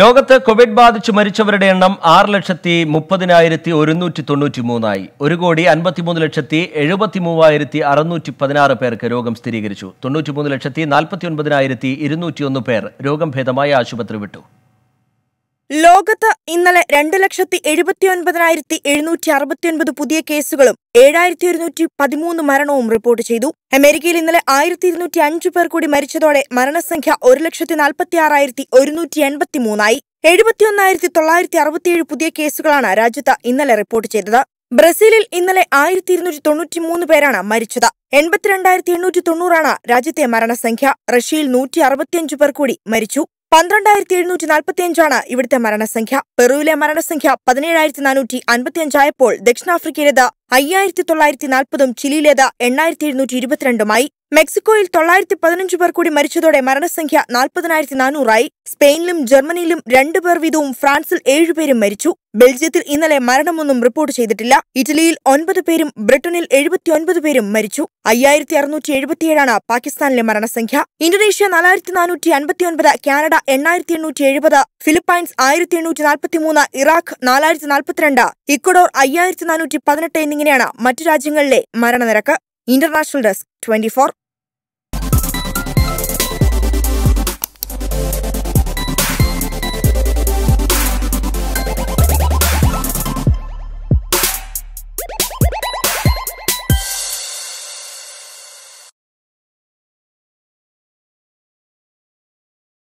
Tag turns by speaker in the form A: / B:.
A: ലോകത്ത് കോവിഡ് ബാധിച്ച് മരിച്ചവരുടെ എണ്ണം ആറ് ലക്ഷത്തി മുപ്പതിനായിരത്തി ഒരുന്നൂറ്റി തൊണ്ണൂറ്റി മൂന്നായി ഒരു കോടി അൻപത്തിമൂന്ന് ലക്ഷത്തി എഴുപത്തി മൂവായിരത്തി അറുന്നൂറ്റി പതിനാറ് പേർക്ക് രോഗം സ്ഥിരീകരിച്ചു തൊണ്ണൂറ്റി മൂന്ന് ലക്ഷത്തി നാൽപ്പത്തി ഒൻപതിനായിരത്തി ഇരുന്നൂറ്റിയൊന്ന് പേർ രോഗം ഭേദമായി ആശുപത്രി വിട്ടു
B: ലോകത്ത് ഇന്നലെ രണ്ട് ലക്ഷത്തി എഴുപത്തി ഒൻപതിനായിരത്തി എഴുന്നൂറ്റി അറുപത്തിയൊൻപത് പുതിയ കേസുകളും ഏഴായിരത്തി ഒരുന്നൂറ്റി പതിമൂന്ന് മരണവും റിപ്പോർട്ട് ചെയ്തു അമേരിക്കയിൽ ഇന്നലെ ആയിരത്തി ഇരുന്നൂറ്റി അഞ്ച് പേർ കൂടി മരിച്ചതോടെ മരണസംഖ്യ ഒരു ലക്ഷത്തി നാൽപ്പത്തി ആറായിരത്തി ഒരുന്നൂറ്റി എൺപത്തി മൂന്നായി എഴുപത്തിയൊന്നായിരത്തി തൊള്ളായിരത്തി അറുപത്തിയേഴ് പുതിയ കേസുകളാണ് രാജ്യത്ത് ഇന്നലെ റിപ്പോർട്ട് ചെയ്തത് ബ്രസീലിൽ ഇന്നലെ ആയിരത്തി ഇരുന്നൂറ്റി തൊണ്ണൂറ്റി മൂന്ന് പേരാണ് മരിച്ചത് എൺപത്തിരണ്ടായിരത്തി എണ്ണൂറ്റി തൊണ്ണൂറാണ് രാജ്യത്തെ മരണസംഖ്യ റഷ്യയിൽ നൂറ്റി അറുപത്തിയഞ്ച് പേർ കൂടി മരിച്ചു പന്ത്രണ്ടായിരത്തി എഴുന്നൂറ്റി നാൽപ്പത്തിയഞ്ചാണ് ഇവിടുത്തെ മരണസംഖ്യ പെറുവിലെ മരണസംഖ്യ പതിനേഴായിരത്തി നാനൂറ്റി അൻപത്തിയഞ്ചായപ്പോൾ ദക്ഷിണാഫ്രിക്കയിലേത് അയ്യായിരത്തി തൊള്ളായിരത്തി നാൽപ്പതും ചിലിയിലേത് എണ്ണായിരത്തി എഴുന്നൂറ്റി ഇരുപത്തിരണ്ടുമായി മെക്സിക്കോയിൽ തൊള്ളായിരത്തി പതിനഞ്ച് പേർ കൂടി മരിച്ചതോടെ മരണസംഖ്യ നാൽപ്പതിനായിരത്തി നാനൂറായി സ്പെയിനിലും ജർമ്മനിയിലും രണ്ടു പേർ വീതവും ഫ്രാൻസിൽ ഏഴുപേരും മരിച്ചു ബെൽജിയത്തിൽ ഇന്നലെ മരണമൊന്നും റിപ്പോർട്ട് ചെയ്തിട്ടില്ല ഇറ്റലിയിൽ ഒൻപത് പേരും ബ്രിട്ടനിൽ എഴുപത്തിയൊൻപത് പേരും മരിച്ചു അയ്യായിരത്തി അറുന്നൂറ്റി എഴുപത്തിയേഴാണ് പാകിസ്ഥാനിലെ മരണസംഖ്യ ഇന്തോനേഷ്യ നാലായിരത്തി നാനൂറ്റി അൻപത്തിയൊൻപത് കാനഡ എണ്ണായിരത്തി എണ്ണൂറ്റി എഴുപത് ഫിലിപ്പൈൻസ് ആയിരത്തി എണ്ണൂറ്റി നാൽപ്പത്തിമൂന്ന് ഇറാഖ് നാലായിരത്തി നാൽപ്പത്തിരണ്ട് ഇക്വഡോർ അയ്യായിരത്തി നാനൂറ്റി പതിനെട്ട് എന്നിങ്ങനെ ഇങ്ങനെയാണ് മറ്റു രാജ്യങ്ങളിലെ മരണനിരക്ക് ഇന്റർനാഷണൽ ഡെസ്ക് ട്വന്റി